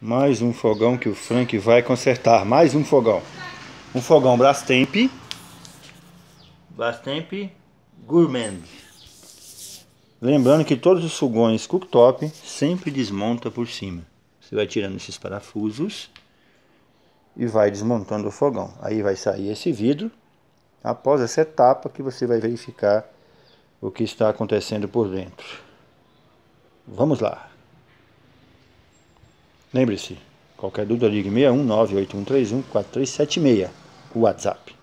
Mais um fogão que o Frank vai consertar. Mais um fogão. Um fogão Brastemp. Brastemp Gourmet. Lembrando que todos os fogões cooktop sempre desmonta por cima. Você vai tirando esses parafusos e vai desmontando o fogão. Aí vai sair esse vidro. Após essa etapa que você vai verificar o que está acontecendo por dentro. Vamos lá. Lembre-se, qualquer dúvida ligue 61981314376, o WhatsApp.